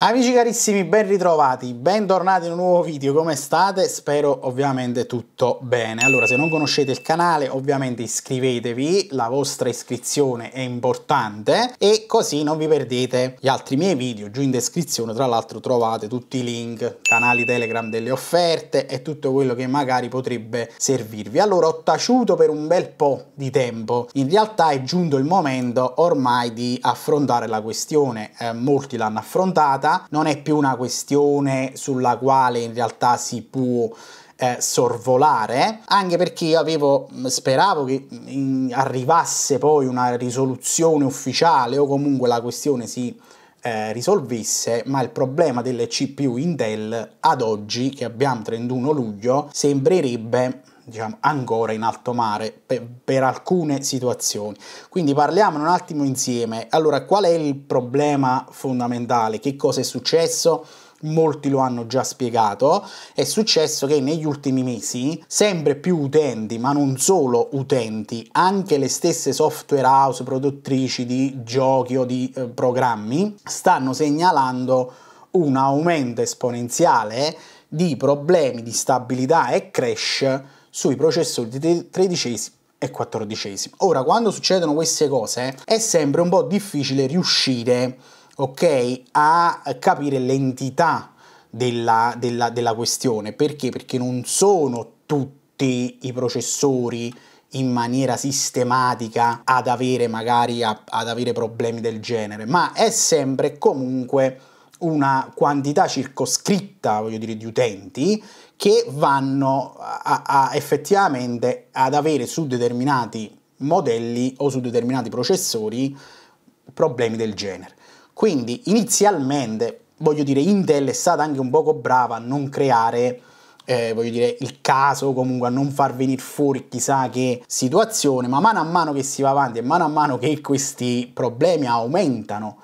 Amici carissimi, ben ritrovati, bentornati in un nuovo video, come state? Spero ovviamente tutto bene. Allora, se non conoscete il canale, ovviamente iscrivetevi, la vostra iscrizione è importante e così non vi perdete gli altri miei video. Giù in descrizione, tra l'altro, trovate tutti i link, canali Telegram delle offerte e tutto quello che magari potrebbe servirvi. Allora, ho taciuto per un bel po' di tempo. In realtà è giunto il momento ormai di affrontare la questione. Eh, molti l'hanno affrontata limitata, non è più una questione sulla quale in realtà si può eh, sorvolare, anche perché io avevo, mm, speravo che mm, in, arrivasse poi una risoluzione ufficiale o comunque la questione si eh, risolvesse, ma il problema delle CPU Intel ad oggi, che abbiamo 31 luglio, sembrerebbe diciamo, ancora in alto mare per, per, alcune situazioni. Quindi parliamo un attimo insieme. Allora, qual è il problema fondamentale? Che cosa è successo? Molti lo hanno già spiegato. È successo che negli ultimi mesi sempre più utenti, ma non solo utenti, anche le stesse software house produttrici di giochi o di eh, programmi stanno segnalando un aumento esponenziale di problemi di stabilità e crash sui processori di tredicesimo e quattordicesimo. Ora, quando succedono queste cose, è sempre un po' difficile riuscire, ok, a capire l'entità della, della, della questione. Perché? Perché non sono tutti i processori in maniera sistematica ad avere magari a, ad avere problemi del genere, ma è sempre comunque una quantità circoscritta, voglio dire, di utenti che vanno a, a effettivamente ad avere su determinati modelli o su determinati processori problemi del genere. Quindi inizialmente, voglio dire, Intel è stata anche un poco brava a non creare eh, voglio dire, il caso, comunque a non far venire fuori chissà che situazione, ma mano a mano che si va avanti e mano a mano che questi problemi aumentano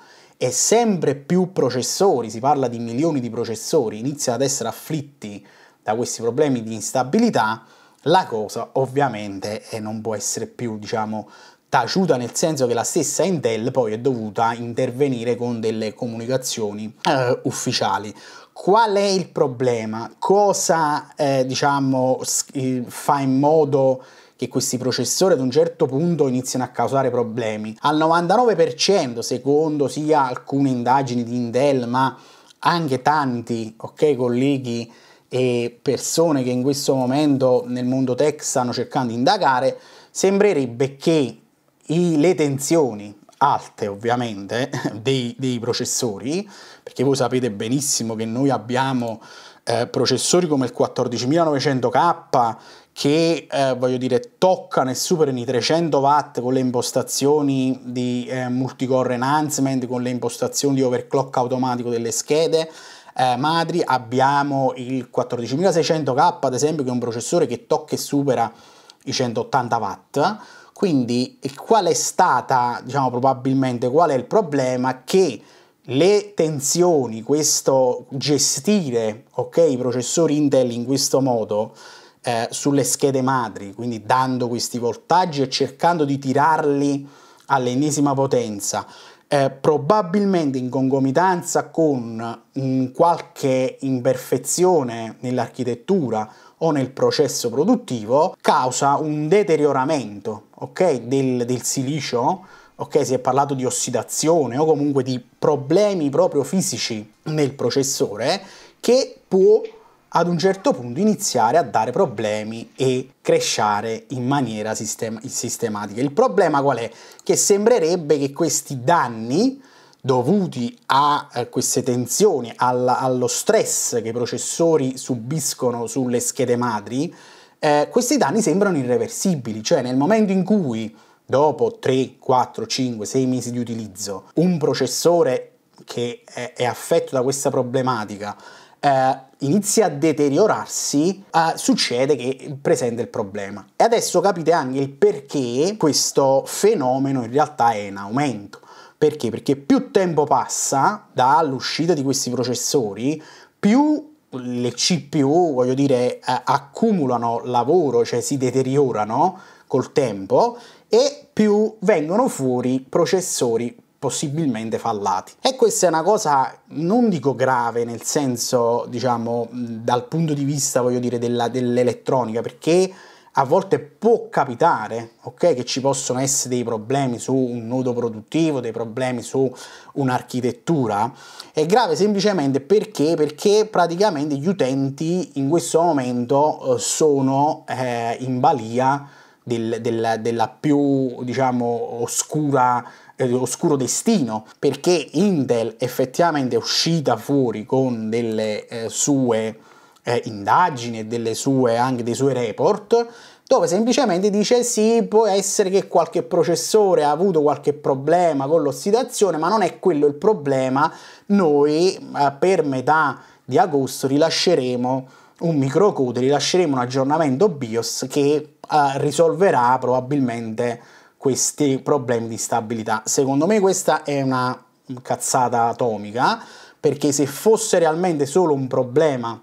e sempre più processori, si parla di milioni di processori, iniziano ad essere afflitti da questi problemi di instabilità, la cosa ovviamente eh, non può essere più, diciamo, taciuta nel senso che la stessa Intel poi è dovuta intervenire con delle comunicazioni eh, ufficiali. Qual è il problema? Cosa eh, diciamo, eh, fa in modo che questi processori ad un certo punto iniziano a causare problemi. Al 99% secondo sia alcune indagini di Intel, ma anche tanti okay, colleghi e persone che in questo momento nel mondo tech stanno cercando di indagare, sembrerebbe che i, le tensioni alte ovviamente dei, dei, processori, perché voi sapete benissimo che noi abbiamo eh, processori come il 14900K che eh, voglio dire toccano e superano i 300 watt con le impostazioni di eh, multicore enhancement, con le impostazioni di overclock automatico delle schede eh, madri, abbiamo il 14600K ad esempio che è un processore che tocca e supera i 180 watt, quindi eh, qual è stata, diciamo probabilmente, qual è il problema che le tensioni, questo gestire okay, i processori Intel in questo modo eh, sulle schede madri, quindi dando questi voltaggi e cercando di tirarli all'ennesima potenza, eh, probabilmente in concomitanza con mh, mm, qualche imperfezione nell'architettura o nel processo produttivo, causa un deterioramento okay, del, del silicio ok? Si è parlato di ossidazione o comunque di problemi proprio fisici nel processore che può ad un certo punto iniziare a dare problemi e cresciare in maniera sistem sistematica. Il problema qual è? Che sembrerebbe che questi danni dovuti a eh, queste tensioni, all allo stress che i processori subiscono sulle schede madri, eh, questi danni sembrano irreversibili, cioè nel momento in cui dopo 3, 4, 5, 6 mesi di utilizzo un processore che è, è affetto da questa problematica eh, inizia a deteriorarsi, eh, succede che presenta il problema. E adesso capite anche il perché questo fenomeno in realtà è in aumento. Perché? Perché più tempo passa dall'uscita di questi processori, più le CPU, voglio dire, eh, accumulano lavoro, cioè si deteriorano col tempo e più vengono fuori processori possibilmente fallati. E questa è una cosa, non dico grave, nel senso, diciamo, dal punto di vista, voglio dire, dell'elettronica, perché a volte può capitare ok, che ci possono essere dei problemi su un nodo produttivo, dei problemi su un'architettura, è grave semplicemente perché, perché, praticamente gli utenti in questo momento eh, sono eh, in balia del, della, della più diciamo oscura eh, oscuro destino perché Intel effettivamente è uscita fuori con delle eh, sue eh, indagini e delle sue, anche dei suoi report dove semplicemente dice sì può essere che qualche processore ha avuto qualche problema con l'ossidazione ma non è quello il problema noi eh, per metà di agosto rilasceremo un microcode rilasceremo un aggiornamento BIOS che uh, risolverà probabilmente questi problemi di stabilità. Secondo me questa è una cazzata atomica, perché se fosse realmente solo un problema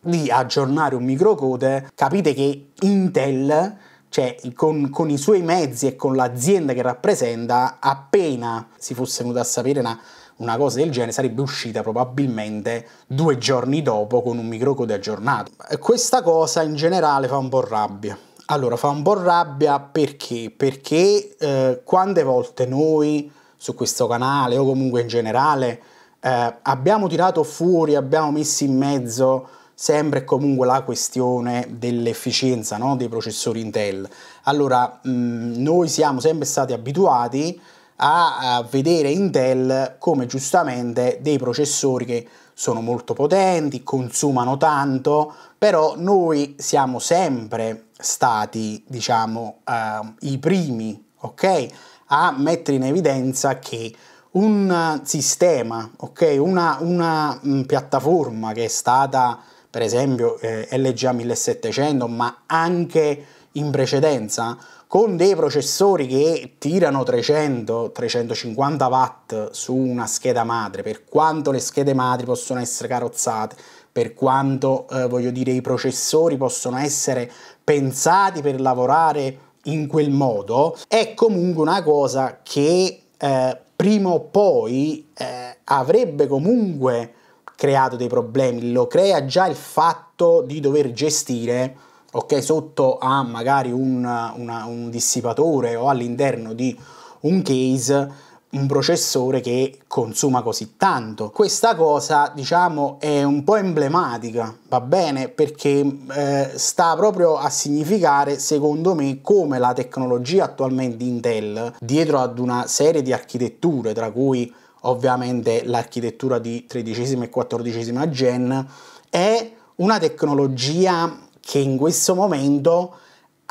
di aggiornare un microcode, capite che Intel cioè con, con, i suoi mezzi e con l'azienda che rappresenta, appena si fosse venuta a sapere una, una, cosa del genere, sarebbe uscita probabilmente due giorni dopo con un microcode aggiornato. Questa cosa in generale fa un po' rabbia. Allora, fa un po' rabbia perché? Perché eh, quante volte noi su questo canale o comunque in generale eh, abbiamo tirato fuori, abbiamo messo in mezzo sempre e comunque la questione dell'efficienza no? dei processori Intel. Allora, mh, mm, noi siamo sempre stati abituati a, a vedere Intel come giustamente dei processori che sono molto potenti, consumano tanto, però noi siamo sempre stati, diciamo, eh, i primi, ok? A mettere in evidenza che un sistema, ok? Una, una m, mm, piattaforma che è stata, per esempio, eh, LGA 1700, ma anche in precedenza, con dei processori che tirano 300-350 watt su una scheda madre, per quanto le schede madri possono essere carrozzate, per quanto eh, voglio dire i processori possono essere pensati per lavorare in quel modo, è comunque una cosa che eh, prima o poi eh, avrebbe comunque creato dei problemi, lo crea già il fatto di dover gestire ok sotto a magari un, una, un dissipatore o all'interno di un case un processore che consuma così tanto. Questa cosa, diciamo, è un po' emblematica, va bene, perché eh, sta proprio a significare, secondo me, come la tecnologia attualmente Intel, dietro ad una serie di architetture, tra cui ovviamente l'architettura di tredicesima e quattordicesima gen, è una tecnologia che in questo momento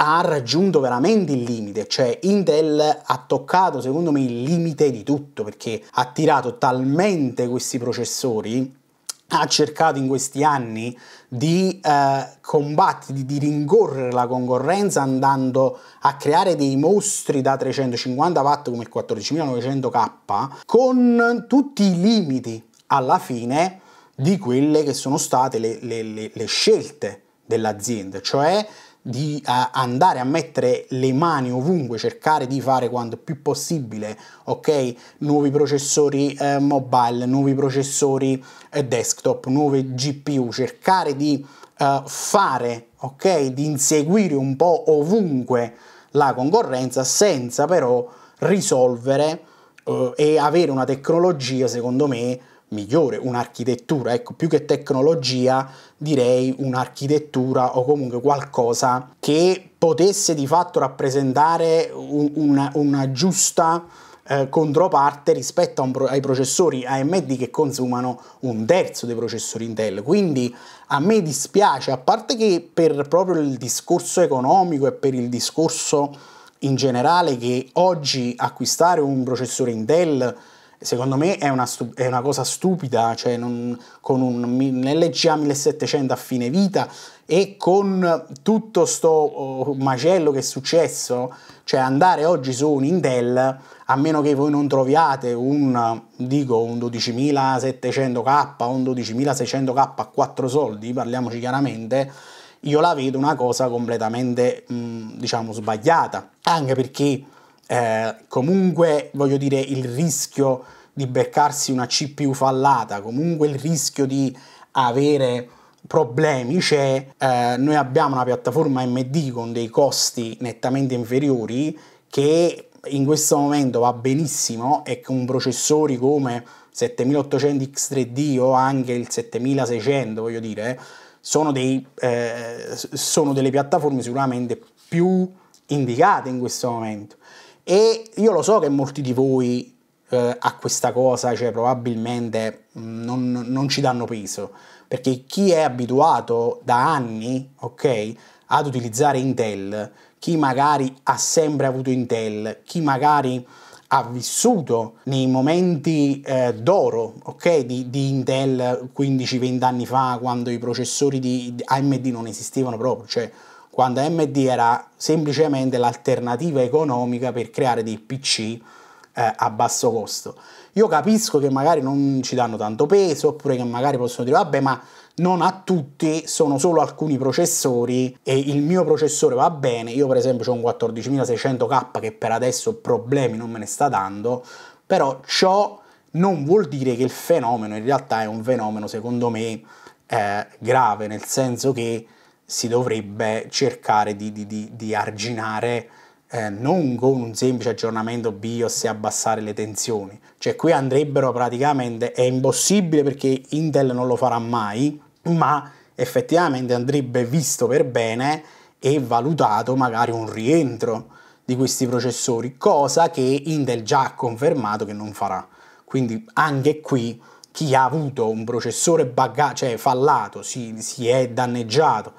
ha raggiunto veramente il limite, cioè Intel ha toccato secondo me il limite di tutto perché ha tirato talmente questi processori ha cercato in questi anni di eh, combattere, di rincorrere la concorrenza andando a creare dei mostri da 350 watt come il 14900K con tutti i limiti alla fine di quelle che sono state le, le, le, le scelte dell'azienda, cioè di uh, andare a mettere le mani ovunque, cercare di fare quanto più possibile, ok? Nuovi processori eh, mobile, nuovi processori eh, desktop, nuove GPU, cercare di uh, fare, ok? Di inseguire un po' ovunque la concorrenza senza però risolvere uh, e avere una tecnologia, secondo me, migliore, un'architettura, ecco, più che tecnologia direi un'architettura o comunque qualcosa che potesse di fatto rappresentare un, una, una, giusta eh, controparte rispetto un, ai processori AMD che consumano un terzo dei processori Intel. Quindi a me dispiace, a parte che per proprio il discorso economico e per il discorso in generale che oggi acquistare un processore Intel secondo me è una, stu- è una cosa stupida, cioè non, con un LGA 1700 a fine vita e con tutto sto oh, macello che è successo, cioè andare oggi su un Intel, a meno che voi non troviate un, dico, un 12700K, un 12600K a 4 soldi, parliamoci chiaramente, io la vedo una cosa completamente, mh, diciamo, sbagliata, anche perché eh, comunque voglio dire il rischio di beccarsi una CPU fallata, comunque il rischio di avere problemi c'è, eh, noi abbiamo una piattaforma AMD con dei costi nettamente inferiori che in questo momento va benissimo e con processori come 7800 X3D o anche il 7600, voglio dire, sono, dei, eh, sono delle piattaforme sicuramente più indicate in questo momento. E io lo so che molti di voi eh, a questa cosa, cioè probabilmente mm, non, non ci danno peso, perché chi è abituato da anni, ok, ad utilizzare Intel, chi magari ha sempre avuto Intel, chi magari ha vissuto nei momenti eh, d'oro okay, di, di, Intel 15-20 anni fa, quando i processori di AMD non esistevano proprio, cioè quando AMD era semplicemente l'alternativa economica per creare dei PC eh, a basso costo. Io capisco che magari non ci danno tanto peso, oppure che magari possono dire vabbè ma non a tutti, sono solo alcuni processori e il mio processore va bene, io per esempio ho un 14600K che per adesso problemi non me ne sta dando, però ciò non vuol dire che il fenomeno in realtà è un fenomeno secondo me eh, grave, nel senso che si dovrebbe cercare di, di, di, di arginare eh, non con un semplice aggiornamento BIOS e abbassare le tensioni. Cioè qui andrebbero praticamente, è impossibile perché Intel non lo farà mai, ma effettivamente andrebbe visto per bene e valutato magari un rientro di questi processori, cosa che Intel già ha confermato che non farà. Quindi anche qui chi ha avuto un processore buggato, cioè fallato, si, si è danneggiato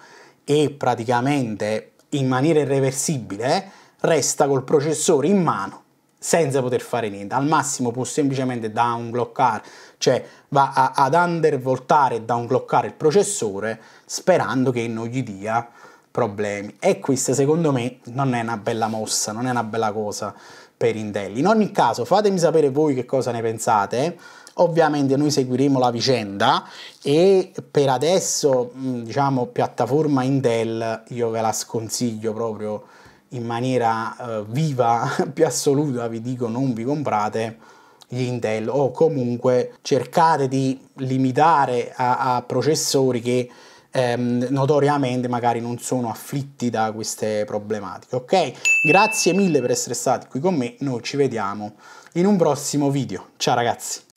e praticamente in maniera irreversibile resta col processore in mano senza poter fare niente. Al massimo può semplicemente downclockare, cioè va a, ad undervoltare e downclockare il processore sperando che non gli dia problemi. E questa secondo me non è una bella mossa, non è una bella cosa per Intel. In ogni caso fatemi sapere voi che cosa ne pensate. Ovviamente noi seguiremo la vicenda e per adesso, diciamo, piattaforma Intel io ve la sconsiglio proprio in maniera eh, viva, più assoluta, vi dico non vi comprate gli Intel o comunque cercate di limitare a, a processori che Ehm, notoriamente magari non sono afflitti da queste problematiche. Ok, grazie mille per essere stati qui con me, noi ci vediamo in un prossimo video. Ciao ragazzi!